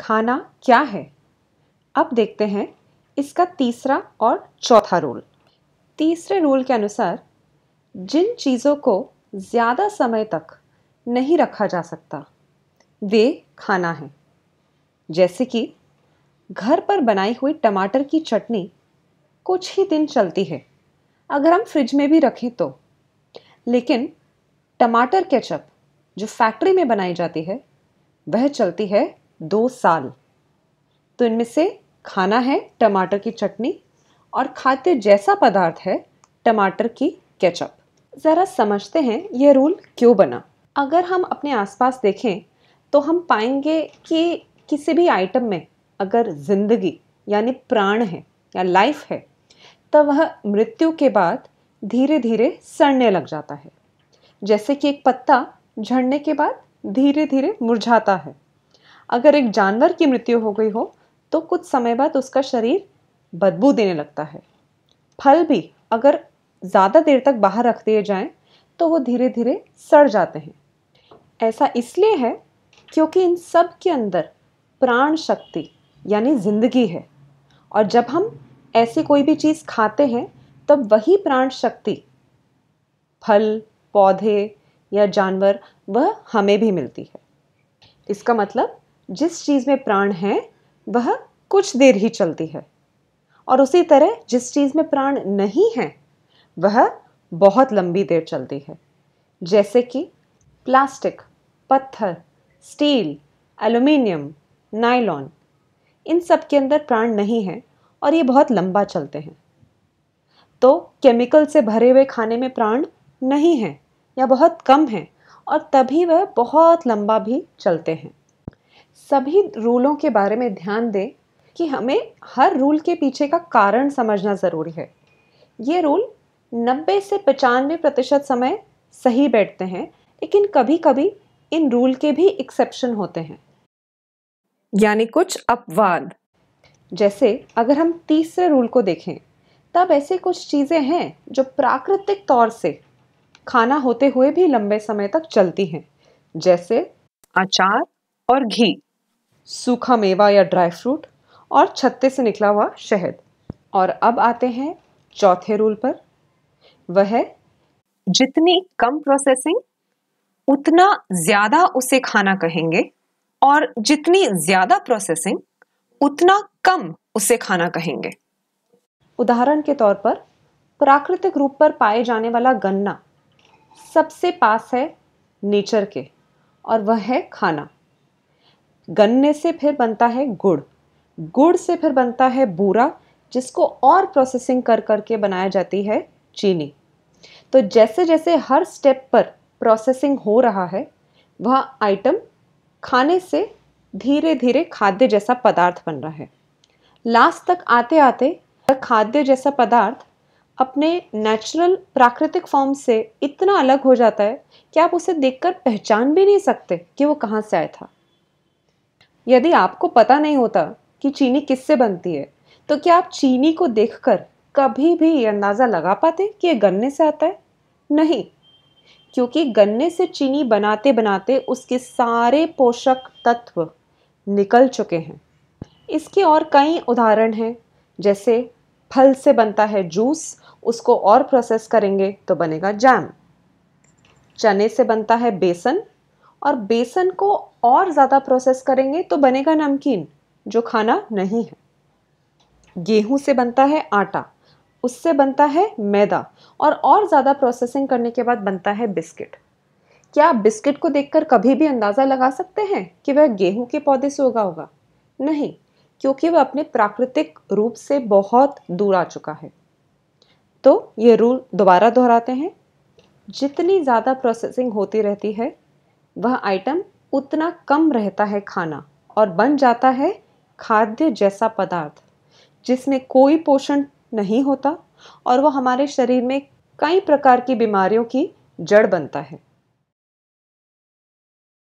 खाना क्या है अब देखते हैं इसका तीसरा और चौथा रोल तीसरे रूल के अनुसार जिन चीज़ों को ज़्यादा समय तक नहीं रखा जा सकता वे खाना है जैसे कि घर पर बनाई हुई टमाटर की चटनी कुछ ही दिन चलती है अगर हम फ्रिज में भी रखें तो लेकिन टमाटर केचप जो फैक्ट्री में बनाई जाती है वह चलती है दो साल तो इनमें से खाना है टमाटर की चटनी और खाद्य जैसा पदार्थ है टमाटर की केचप ज़रा समझते हैं यह रूल क्यों बना अगर हम अपने आसपास देखें तो हम पाएंगे कि किसी भी आइटम में अगर ज़िंदगी यानी प्राण है या लाइफ है तब तो वह मृत्यु के बाद धीरे धीरे सड़ने लग जाता है जैसे कि एक पत्ता झड़ने के बाद धीरे धीरे मुरझाता है अगर एक जानवर की मृत्यु हो गई हो तो कुछ समय बाद उसका शरीर बदबू देने लगता है फल भी अगर ज़्यादा देर तक बाहर रख दिए जाएं तो वो धीरे धीरे सड़ जाते हैं ऐसा इसलिए है क्योंकि इन सब के अंदर प्राण शक्ति यानी जिंदगी है और जब हम ऐसी कोई भी चीज़ खाते हैं तब वही प्राण शक्ति फल पौधे या जानवर वह हमें भी मिलती है इसका मतलब जिस चीज़ में प्राण है वह कुछ देर ही चलती है और उसी तरह जिस चीज़ में प्राण नहीं है वह बहुत लंबी देर चलती है जैसे कि प्लास्टिक पत्थर स्टील एल्यूमिनियम नाइलॉन इन सब के अंदर प्राण नहीं है और ये बहुत लंबा चलते हैं तो केमिकल से भरे हुए खाने में प्राण नहीं है या बहुत कम है और तभी वह बहुत लंबा भी चलते हैं सभी रूलों के बारे में ध्यान दें कि हमें हर रूल के पीछे का कारण समझना ज़रूरी है ये रूल 90 से पचानवे प्रतिशत समय सही बैठते हैं लेकिन कभी कभी इन रूल के भी एक्सेप्शन होते हैं यानी कुछ अपवाद जैसे अगर हम तीसरे रूल को देखें तब ऐसे कुछ चीज़ें हैं जो प्राकृतिक तौर से खाना होते हुए भी लंबे समय तक चलती हैं जैसे अचार और घी सूखा मेवा या ड्राई फ्रूट और छत्ते से निकला हुआ शहद और अब आते हैं चौथे रूल पर वह जितनी कम प्रोसेसिंग उतना ज्यादा उसे खाना कहेंगे और जितनी ज्यादा प्रोसेसिंग उतना कम उसे खाना कहेंगे उदाहरण के तौर पर प्राकृतिक रूप पर पाए जाने वाला गन्ना सबसे पास है नेचर के और वह है खाना गन्ने से फिर बनता है गुड़ गुड़ से फिर बनता है बूरा जिसको और प्रोसेसिंग कर करके बनाया जाती है चीनी तो जैसे जैसे हर स्टेप पर प्रोसेसिंग हो रहा है वह आइटम खाने से धीरे धीरे खाद्य जैसा पदार्थ बन रहा है लास्ट तक आते आते खाद्य जैसा पदार्थ अपने नेचुरल प्राकृतिक फॉर्म से इतना अलग हो जाता है कि आप उसे देखकर पहचान भी नहीं सकते कि वो कहाँ से आया था यदि आपको पता नहीं होता कि चीनी किससे बनती है तो क्या आप चीनी को देखकर कभी भी ये अंदाज़ा लगा पाते कि ये गन्ने से आता है नहीं क्योंकि गन्ने से चीनी बनाते बनाते उसके सारे पोषक तत्व निकल चुके हैं इसके और कई उदाहरण हैं जैसे फल से बनता है जूस उसको और प्रोसेस करेंगे तो बनेगा जैम चने से बनता है बेसन और बेसन को और ज़्यादा प्रोसेस करेंगे तो बनेगा नमकीन जो खाना नहीं है गेहूं से बनता है आटा उससे बनता है मैदा और और ज़्यादा प्रोसेसिंग करने के बाद बनता है बिस्किट क्या आप बिस्किट को देखकर कभी भी अंदाज़ा लगा सकते हैं कि वह गेहूं के पौधे से उगा होगा नहीं क्योंकि वह अपने प्राकृतिक रूप से बहुत दूर आ चुका है तो ये रूल दोबारा दोहराते हैं जितनी ज़्यादा प्रोसेसिंग होती रहती है वह आइटम उतना कम रहता है खाना और बन जाता है खाद्य जैसा पदार्थ जिसमें कोई पोषण नहीं होता और वह हमारे शरीर में कई प्रकार की बीमारियों की जड़ बनता है